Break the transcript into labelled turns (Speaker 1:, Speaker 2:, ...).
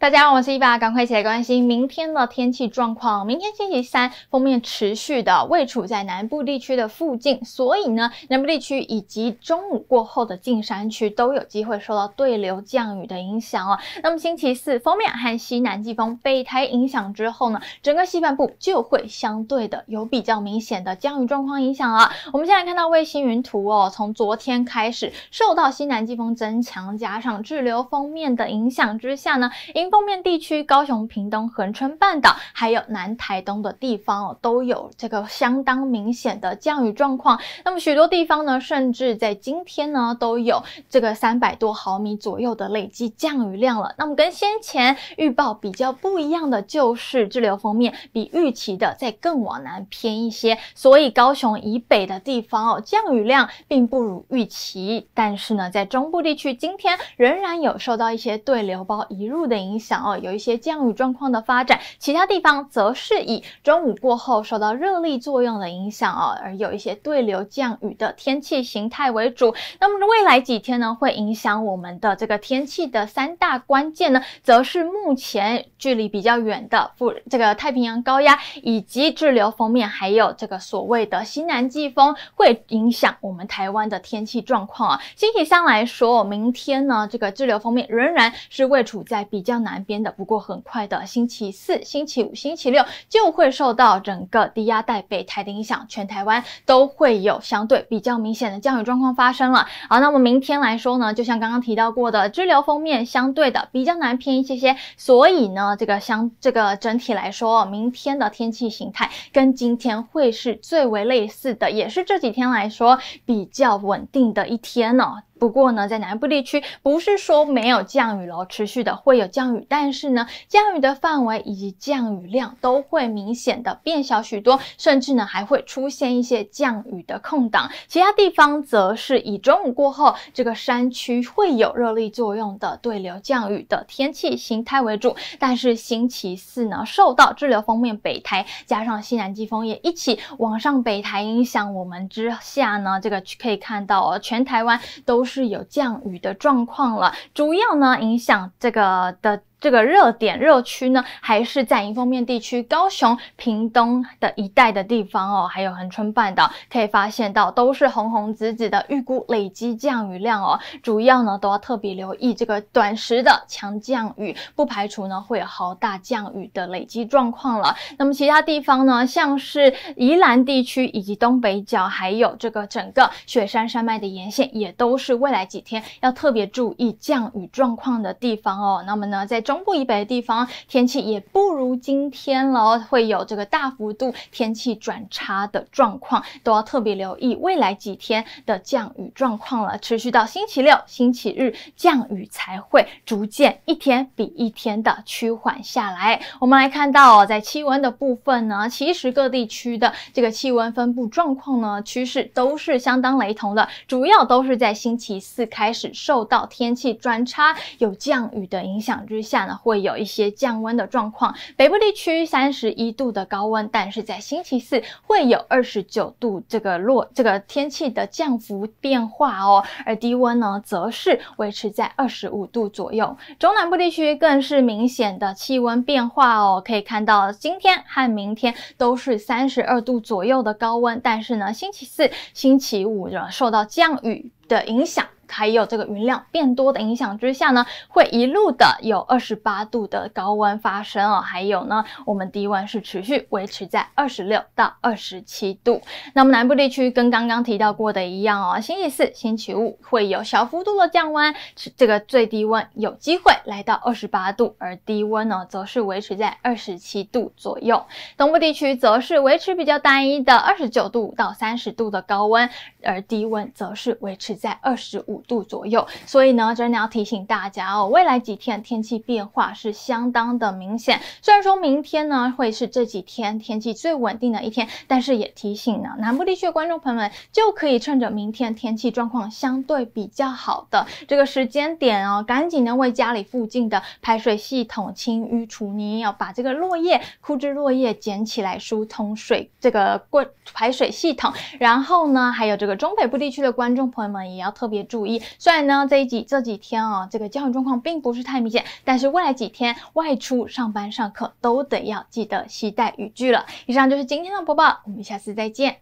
Speaker 1: 大家好，我是伊巴，赶快起来关心明天的天气状况。明天星期三，封面持续的位处在南部地区的附近，所以呢，南部地区以及中午过后的近山区都有机会受到对流降雨的影响哦。那么星期四，封面和西南季风备胎影响之后呢，整个西半部就会相对的有比较明显的降雨状况影响了。我们现在看到卫星云图哦，从昨天开始受到西南季风增强加上滞留封面的影响之下呢，因东面地区，高雄、屏东、恒春半岛，还有南台东的地方哦，都有这个相当明显的降雨状况。那么许多地方呢，甚至在今天呢，都有这个三百多毫米左右的累计降雨量了。那么跟先前预报比较不一样的，就是滞留封面比预期的再更往南偏一些，所以高雄以北的地方哦，降雨量并不如预期。但是呢，在中部地区，今天仍然有受到一些对流包移入的影。影响哦，有一些降雨状况的发展，其他地方则是以中午过后受到热力作用的影响哦，而有一些对流降雨的天气形态为主。那么未来几天呢，会影响我们的这个天气的三大关键呢，则是目前距离比较远的副这个太平洋高压以及滞留封面，还有这个所谓的西南季风，会影响我们台湾的天气状况啊。星期上来说，明天呢，这个滞留封面仍然是位处在比较南。南边的，不过很快的，星期四、星期五、星期六就会受到整个低压带北台的影响，全台湾都会有相对比较明显的降雨状况发生了。好，那么明天来说呢，就像刚刚提到过的，支流封面相对的比较难偏一些些，所以呢，这个相这个整体来说，明天的天气形态跟今天会是最为类似的，也是这几天来说比较稳定的一天呢。不过呢，在南部地区不是说没有降雨喽，持续的会有降雨，但是呢，降雨的范围以及降雨量都会明显的变小许多，甚至呢还会出现一些降雨的空档。其他地方则是以中午过后这个山区会有热力作用的对流降雨的天气形态为主。但是星期四呢，受到滞留封面北台加上西南季风也一起往上北台影响我们之下呢，这个可以看到哦、全台湾都。是有降雨的状况了，主要呢影响这个的。这个热点热区呢，还是在迎风面地区、高雄、屏东的一带的地方哦，还有恒春半岛可以发现到，都是红红紫紫的。预估累积降雨量哦，主要呢都要特别留意这个短时的强降雨，不排除呢会有豪大降雨的累积状况了。那么其他地方呢，像是宜兰地区以及东北角，还有这个整个雪山山脉的沿线，也都是未来几天要特别注意降雨状况的地方哦。那么呢，在中部以北的地方天气也不如今天了，会有这个大幅度天气转差的状况，都要特别留意未来几天的降雨状况了。持续到星期六、星期日，降雨才会逐渐一天比一天的趋缓下来。我们来看到，在气温的部分呢，其实各地区的这个气温分布状况呢，趋势都是相当雷同的，主要都是在星期四开始受到天气转差、有降雨的影响之下。会有一些降温的状况，北部地区三十一度的高温，但是在星期四会有二十九度这个落这个天气的降幅变化哦，而低温呢则是维持在二十五度左右。中南部地区更是明显的气温变化哦，可以看到今天和明天都是三十二度左右的高温，但是呢星期四、星期五呢受到降雨的影响。还有这个云量变多的影响之下呢，会一路的有二十八度的高温发生哦。还有呢，我们低温是持续维持在二十六到二十七度。那么南部地区跟刚刚提到过的一样哦，星期四、星期五会有小幅度的降温，这个最低温有机会来到二十八度，而低温呢则是维持在二十七度左右。东部地区则是维持比较单一的二十九度到三十度的高温，而低温则是维持在二十五。五度左右，所以呢，真的要提醒大家哦，未来几天天气变化是相当的明显。虽然说明天呢会是这几天天气最稳定的一天，但是也提醒呢，南部地区的观众朋友们就可以趁着明天天气状况相对比较好的这个时间点哦，赶紧的为家里附近的排水系统清淤除泥要把这个落叶枯枝落叶捡起来，疏通水这个过排水系统。然后呢，还有这个中北部地区的观众朋友们也要特别注意。虽然呢，这一几这几天啊，这个交通状况并不是太明显，但是未来几天外出上班上课都得要记得携带雨具了。以上就是今天的播报，我们下次再见。